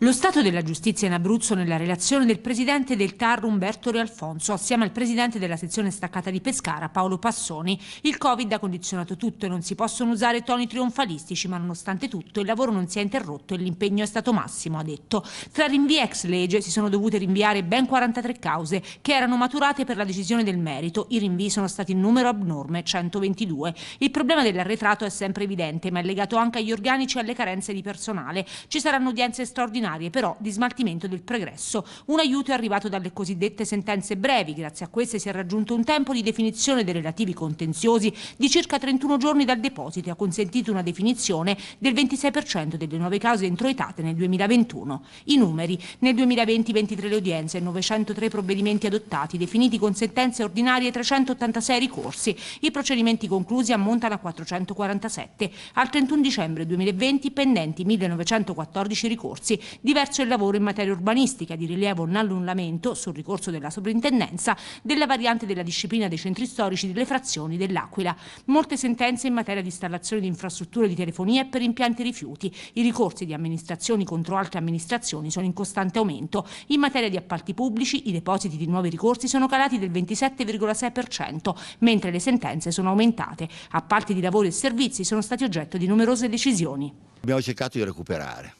Lo stato della giustizia in Abruzzo nella relazione del presidente del TAR Umberto Realfonso assieme al presidente della sezione staccata di Pescara Paolo Passoni. Il Covid ha condizionato tutto e non si possono usare toni trionfalistici, ma nonostante tutto il lavoro non si è interrotto e l'impegno è stato massimo, ha detto. Tra rinvii ex legge si sono dovute rinviare ben 43 cause che erano maturate per la decisione del merito. I rinvii sono stati in numero abnorme, 122. Il problema dell'arretrato è sempre evidente, ma è legato anche agli organici e alle carenze di personale. Ci saranno udienze straordinarie straordinarie però di smaltimento del pregresso. Un aiuto è arrivato dalle cosiddette sentenze brevi, grazie a queste si è raggiunto un tempo di definizione dei relativi contenziosi di circa 31 giorni dal deposito e ha consentito una definizione del 26% delle nuove cause introitate nel 2021. I numeri, nel 2020 23 le udienze, 903 provvedimenti adottati, definiti con sentenze ordinarie 386 ricorsi, i procedimenti conclusi ammontano a 447, al 31 dicembre 2020 pendenti 1914 ricorsi, Diverso è il lavoro in materia urbanistica di rilievo un allungamento sul ricorso della soprintendenza della variante della disciplina dei centri storici delle frazioni dell'Aquila. Molte sentenze in materia di installazione di infrastrutture di telefonia e per impianti rifiuti. I ricorsi di amministrazioni contro altre amministrazioni sono in costante aumento. In materia di appalti pubblici i depositi di nuovi ricorsi sono calati del 27,6%, mentre le sentenze sono aumentate. Appalti di lavori e servizi sono stati oggetto di numerose decisioni. Abbiamo cercato di recuperare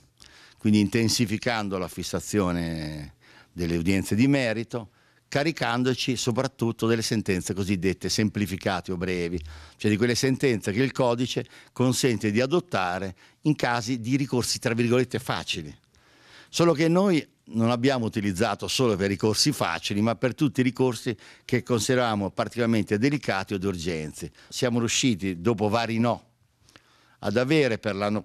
quindi intensificando la fissazione delle udienze di merito, caricandoci soprattutto delle sentenze cosiddette semplificate o brevi, cioè di quelle sentenze che il codice consente di adottare in casi di ricorsi tra virgolette facili. Solo che noi non abbiamo utilizzato solo per ricorsi facili, ma per tutti i ricorsi che consideravamo particolarmente delicati o d'urgenza. Siamo riusciti, dopo vari no, ad avere per l'anno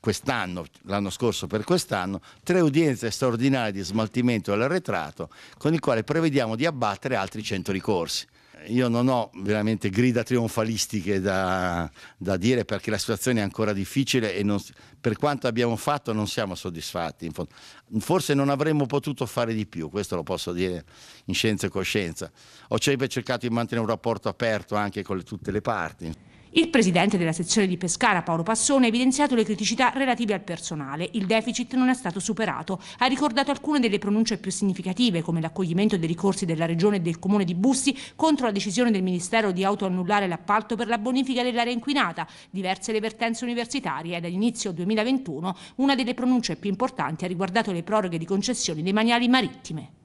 quest'anno, l'anno scorso per quest'anno, tre udienze straordinarie di smaltimento dell'arretrato con il quale prevediamo di abbattere altri 100 ricorsi. Io non ho veramente grida trionfalistiche da, da dire perché la situazione è ancora difficile e non, per quanto abbiamo fatto non siamo soddisfatti. Forse non avremmo potuto fare di più, questo lo posso dire in scienza e coscienza. Ho sempre cercato di mantenere un rapporto aperto anche con le, tutte le parti. Il presidente della sezione di Pescara, Paolo Passone, ha evidenziato le criticità relative al personale. Il deficit non è stato superato. Ha ricordato alcune delle pronunce più significative, come l'accoglimento dei ricorsi della Regione e del Comune di Bussi contro la decisione del Ministero di autoannullare l'appalto per la bonifica dell'area inquinata, diverse le vertenze universitarie e dall'inizio 2021 una delle pronunce più importanti ha riguardato le proroghe di concessioni dei maniali marittime.